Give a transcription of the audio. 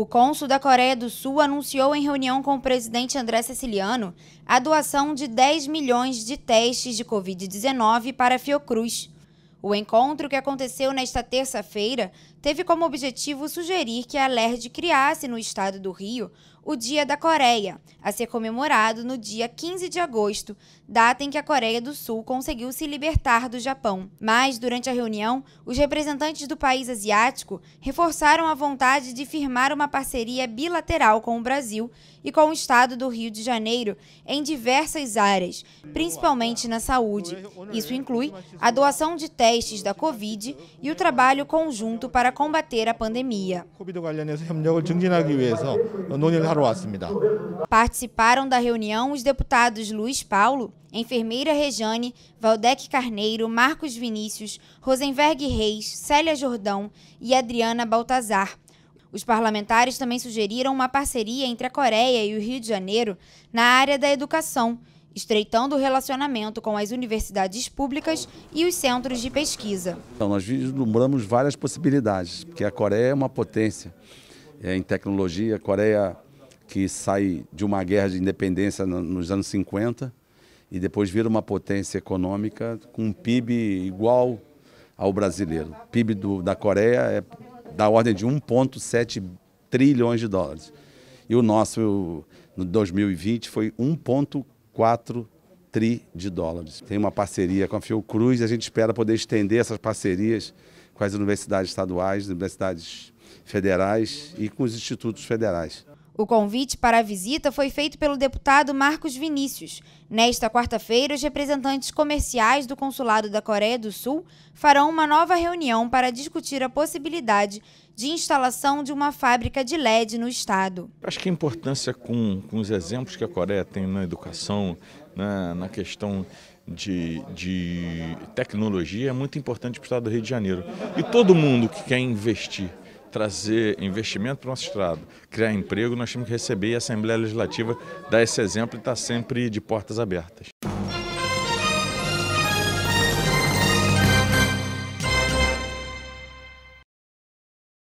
O cônsul da Coreia do Sul anunciou em reunião com o presidente André Ceciliano a doação de 10 milhões de testes de Covid-19 para a Fiocruz. O encontro que aconteceu nesta terça-feira teve como objetivo sugerir que a LERD criasse no estado do Rio o Dia da Coreia, a ser comemorado no dia 15 de agosto, data em que a Coreia do Sul conseguiu se libertar do Japão. Mas, durante a reunião, os representantes do país asiático reforçaram a vontade de firmar uma parceria bilateral com o Brasil e com o estado do Rio de Janeiro em diversas áreas, principalmente na saúde. Isso inclui a doação de testes da Covid e o trabalho conjunto para para combater a pandemia. Participaram da reunião os deputados Luiz Paulo, enfermeira Rejane, Valdec Carneiro, Marcos Vinícius, Rosenberg Reis, Célia Jordão e Adriana Baltazar. Os parlamentares também sugeriram uma parceria entre a Coreia e o Rio de Janeiro na área da educação estreitando o relacionamento com as universidades públicas e os centros de pesquisa. Então, nós vislumbramos várias possibilidades, porque a Coreia é uma potência é, em tecnologia, a Coreia que sai de uma guerra de independência nos anos 50 e depois vira uma potência econômica com um PIB igual ao brasileiro. O PIB do, da Coreia é da ordem de 1,7 trilhões de dólares. E o nosso, no 2020, foi 1,4 4 tri de dólares. Tem uma parceria com a Fiocruz e a gente espera poder estender essas parcerias com as universidades estaduais, universidades federais e com os institutos federais. O convite para a visita foi feito pelo deputado Marcos Vinícius. Nesta quarta-feira, os representantes comerciais do Consulado da Coreia do Sul farão uma nova reunião para discutir a possibilidade de instalação de uma fábrica de LED no Estado. Acho que a importância com, com os exemplos que a Coreia tem na educação, na, né, na questão de, de tecnologia, é muito importante para o Estado do Rio de Janeiro. E todo mundo que quer investir trazer investimento para o nosso Estado, criar emprego, nós temos que receber e a Assembleia Legislativa dá esse exemplo e está sempre de portas abertas.